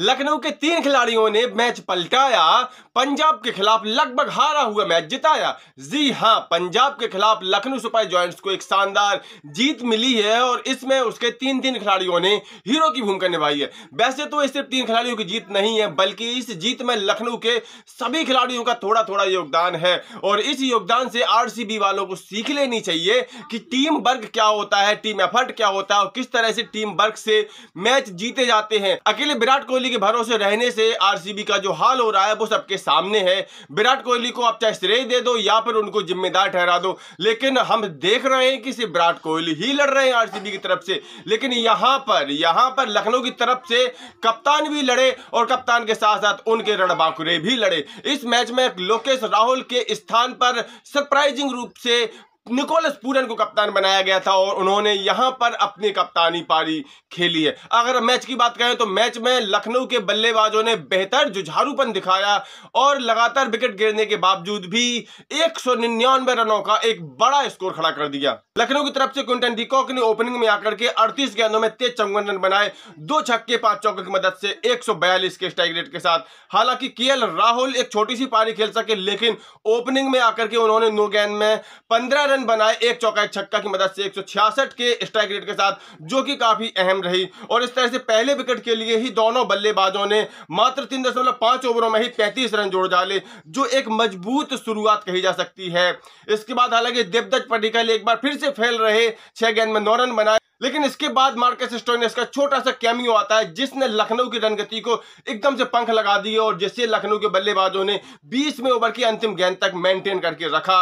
लखनऊ के तीन खिलाड़ियों ने मैच पलटाया पंजाब के खिलाफ लगभग हारा हुआ मैच जिताया जी हां पंजाब के खिलाफ लखनऊ सुपर जॉइंट्स को एक शानदार जीत मिली है और इसमें उसके तीन तीन खिलाड़ियों ने हीरो की भूमिका निभाई है वैसे तो सिर्फ तीन खिलाड़ियों की जीत नहीं है बल्कि इस जीत में लखनऊ के सभी खिलाड़ियों का थोड़ा थोड़ा योगदान है और इस योगदान से आर वालों को सीख लेनी चाहिए कि टीम वर्क क्या होता है टीम एफर्ट क्या होता है और किस तरह से टीम वर्क से मैच जीते जाते हैं अकेले विराट कोहली कोहली के भरोसे रहने से आरसीबी का जो हाल हो रहा है वो सबके सामने है विराट कोहली को आप चाहे श्रेय दे दो या फिर उनको जिम्मेदार ठहरा दो लेकिन हम देख रहे हैं कि सिर्फ विराट कोहली ही लड़ रहे हैं आरसीबी की तरफ से लेकिन यहां पर यहां पर लखनऊ की तरफ से कप्तान भी लड़े और कप्तान के साथ साथ उनके रणबांकुरे भी लड़े इस मैच में लोकेश राहुल के स्थान पर सरप्राइजिंग रूप से निकोलस पूरन को कप्तान बनाया गया था और उन्होंने यहां पर अपनी कप्तानी पारी खेली है अगर मैच की बात करें तो मैच में लखनऊ के बल्लेबाजों ने बेहतर जुझारूपन दिखाया और लगातार विकेट गिरने के बावजूद भी एक रनों का एक बड़ा स्कोर खड़ा कर दिया लखनऊ की तरफ से क्विंटन डीकॉक ने ओपनिंग में आकर के अड़तीस गेंदों में तेज चौवन रन बनाए दो छक्के पांच चौकों की मदद से एक के स्ट्राइक रेट के साथ हालांकि के राहुल एक छोटी सी पारी खेल सके लेकिन ओपनिंग में आकर के उन्होंने नो गेंद में पंद्रह रन बनाए एक चौका एक छक्का की मदद से एक के स्ट्राइक रेट के साथ जो कि काफी अहम रही और इस तरह से पहले विकेट के लिए ही दोनों बल्लेबाजों ने मात्र तीन ओवरों में ही पैंतीस रन जोड़ डाले जो एक मजबूत शुरुआत कही जा सकती है इसके बाद हालांकि देवदत्त पटिकल एक बार फिर से फैल रहे छह गेंद में नौ रन बनाए लेकिन इसके बाद मार्केस स्टोइनिस का छोटा सा कैमियो आता है जिसने लखनऊ की रनगति को एकदम से पंख लगा दिए और जिससे लखनऊ के बल्लेबाजों ने में ओवर की अंतिम गेंद तक मेंटेन करके रखा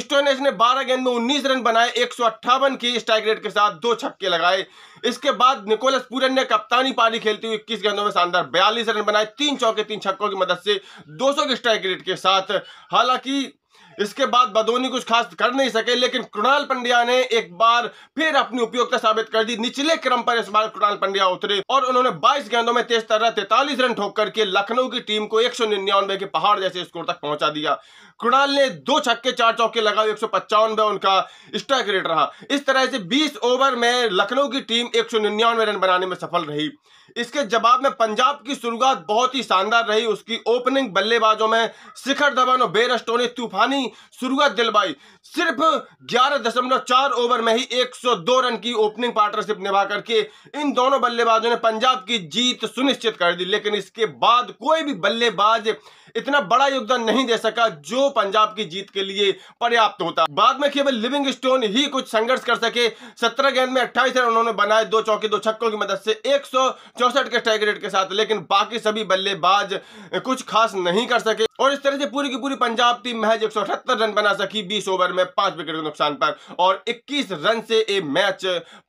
स्टोइनिस ने 12 गेंद में 19 रन बनाए एक की स्ट्राइक रेट के साथ दो छक्के लगाए इसके बाद निकोलस पूरन ने कप्तानी पारी खेलते हुए इक्कीस गेंदों में शानदार बयालीस रन बनाए तीन चौके तीन छक्कों की मदद से दो की स्ट्राइक रेट के साथ हालांकि इसके बाद बदोनी कुछ खास कर नहीं सके लेकिन कृणाल पंड्या ने एक बार फिर अपनी उपयोगिता साबित कर दी निचले क्रम पर इस बार कृणाल पंड्या उतरे और उन्होंने 22 गेंदों में तेज तरह तैतालीस रन ठोक करके लखनऊ की टीम को एक के पहाड़ जैसे स्कोर तक पहुंचा दिया कृणाल ने दो छक्के चार चौके लगाए एक उनका स्ट्राइक रेट रहा इस तरह से बीस ओवर में लखनऊ की टीम एक रन बनाने में सफल रही इसके जवाब में पंजाब की शुरुआत बहुत ही शानदार रही उसकी ओपनिंग बल्लेबाजों में शिखर धवन और बेरस्टो ने तूफानी नहीं शुरुआत दिलवाई सिर्फ 11.4 ओवर में ही 102 रन की ओपनिंग पार्टनरशिप निभा करके इन दोनों बल्लेबाजों ने पंजाब की जीत सुनिश्चित कर दी लेकिन इसके बाद कोई भी बल्लेबाज इतना बड़ा योगदान नहीं दे सका जो पंजाब की जीत के लिए पर्याप्त होता बाद में केवल लिविंग स्टोन ही कुछ संघर्ष कर सके सत्रह गेंद में अट्ठाईस रन उन्होंने बनाए दो चौके दो छक्कों की मदद से एक के स्ट्राइक रेट के साथ लेकिन बाकी सभी बल्लेबाज कुछ खास नहीं कर सके और इस तरह से पूरी की पूरी पंजाब टीम महज एक रन बना सकी बीस ओवर में पांच विकेट के नुकसान पर और इक्कीस रन से ये मैच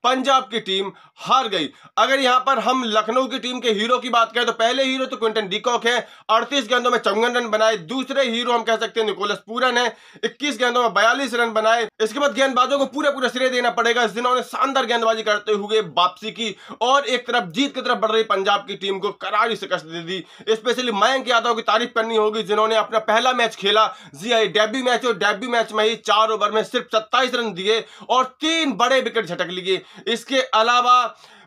पंजाब की टीम हार गई अगर यहां पर हम लखनऊ की टीम के हीरो की बात करें तो पहले हीरो तो क्विंटन डिकॉक है अड़तीस गेंदों में चौवन रन बनाए दूसरे हीरो हम कह सकते हैं निकोलस पूरन है इक्कीस गेंदों में बयालीस रन बनाए इसके बाद गेंदबाजों को पूरा पूरा श्रेय देना पड़ेगा जिन्होंने शानदार गेंदबाजी करते हुए वापसी की और एक तरफ जीत की तरफ बढ़ रही पंजाब की टीम को करारी शिकस्त दे दी स्पेशली मयंक यादव की तारीफ करनी होगी जिन्होंने इन्होंने अपना पहला मैच खेला जी हाँ डेब्यू मैच और डेब्यू मैच में ही चार ओवर में सिर्फ सत्ताईस रन दिए और तीन बड़े विकेट झटक लिए इसके अलावा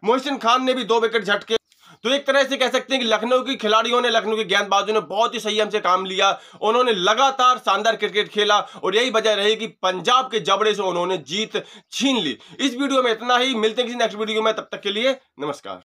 मोहसिन खान ने भी दो विकेट झटके तो एक तरह से कह सकते हैं कि लखनऊ की खिलाड़ियों ने लखनऊ के गेंदबाजों ने बहुत ही संयम से काम लिया उन्होंने लगातार शानदार क्रिकेट खेला और यही वजह रही कि पंजाब के जबड़े से उन्होंने जीत छीन ली इस वीडियो में इतना ही मिलते हैं किसी नेक्स्ट वीडियो में तब तक के लिए नमस्कार